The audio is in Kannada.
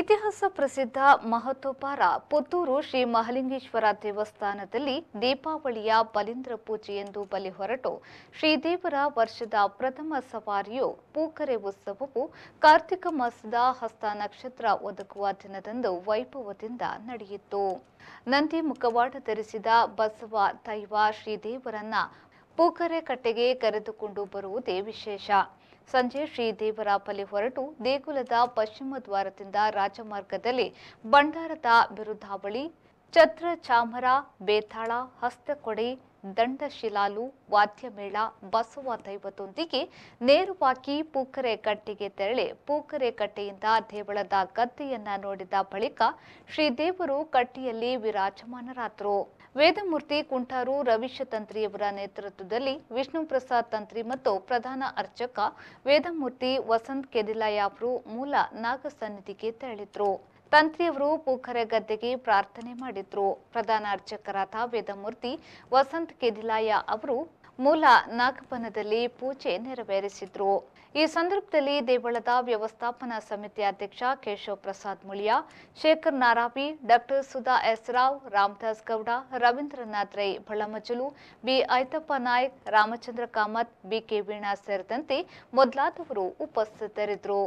ಇತಿಹಾಸ ಪ್ರಸಿದ್ಧ ಮಹತ್ವಪಾರ ಪುತ್ತೂರು ಶ್ರೀ ಮಹಲಿಂಗೇಶ್ವರ ದೇವಸ್ಥಾನದಲ್ಲಿ ದೀಪಾವಳಿಯ ಬಲಿಂದ್ರ ಪೂಜೆಯೆಂದು ಬಲಿ ಹೊರಟು ಶ್ರೀದೇವರ ವರ್ಷದ ಪ್ರಥಮ ಸವಾರಿಯು ಪೂಕರೆ ಉತ್ಸವವು ಕಾರ್ತಿಕ ಮಾಸದ ಹಸ್ತ ನಕ್ಷತ್ರ ಒದಗುವ ದಿನದಂದು ವೈಭವದಿಂದ ನಡೆಯಿತು ನಂದಿ ಮುಖವಾಡ ಧರಿಸಿದ ಬಸವ ದೈವ ಶ್ರೀದೇವರನ್ನ ಪೂಕರೆ ಕಟ್ಟೆಗೆ ಕರೆದುಕೊಂಡು ಬರುವುದೇ ವಿಶೇಷ ಸಂಜೆ ಶ್ರೀ ದೇವರಾಪಲ್ಲಿ ಹೊರಟು ದೇಗುಲದ ಪಶ್ಚಿಮ ದ್ವಾರದಿಂದ ರಾಜಮಾರ್ಗದಲ್ಲಿ ಭಂಡಾರದ ಬಿರುದಾವಳಿ ಛತ್ರ ಚಾಮರ ಬೇತಾಳ ಹಸ್ತಕೊಡೆ ದಂಡಶಿಲಾಲು ವಾದ್ಯಮೇಳ ಬಸವ ದೈವದೊಂದಿಗೆ ನೇರವಾಗಿ ಪೂಕರೆ ಕಟ್ಟೆಗೆ ತೆರಳಿ ಪೂಕರೆ ಕಟ್ಟೆಯಿಂದ ದೇವಳದ ಗದ್ದೆಯನ್ನ ನೋಡಿದ ಬಳಿಕ ಶ್ರೀದೇವರು ಕಟ್ಟೆಯಲ್ಲಿ ವಿರಾಜಮಾನರಾದರು ವೇದಮೂರ್ತಿ ಕುಂಟಾರು ರವೀಶ ತಂತ್ರಿಯವರ ನೇತೃತ್ವದಲ್ಲಿ ವಿಷ್ಣು ಪ್ರಸಾದ್ ತಂತ್ರಿ ಮತ್ತು ಪ್ರಧಾನ ಅರ್ಚಕ ವೇದಮೂರ್ತಿ ವಸಂತ್ ಕೆದಿಲಾಯ ಅವರು ಮೂಲ ನಾಗಸನ್ನಿಧಿಗೆ ತೆರಳಿದ್ರು ತಂತ್ರಿಯವರು ಪೂಖರ ಗದ್ದೆಗೆ ಪ್ರಾರ್ಥನೆ ಮಾಡಿದ್ರು ಪ್ರಧಾನ ಅರ್ಚಕರಾದ ವೇದಮೂರ್ತಿ ವಸಂತ್ ಕೆದಿಲಾಯ ಅವರು ಮೂಲ ನಾಗಪನದಲ್ಲಿ ಪೂಜೆ ನೆರವೇರಿಸಿದ್ರು ಈ ಸಂದರ್ಭದಲ್ಲಿ ದೇವಳದ ವ್ಯವಸ್ಥಾಪನಾ ಸಮಿತಿ ಅಧ್ಯಕ್ಷ Keshava Prasad Muliya Shekhar Narabi doctor Sudha S Rao Ramdas Gowda Ravindranath Rai Balamajalu B Aithappa Nayak Ramachandra Kamath B K Veena ಸೇರಿದಂತೆ ಮೊದಲಾದವರು ಉಪಸ್ಥಿತರಿದ್ದರು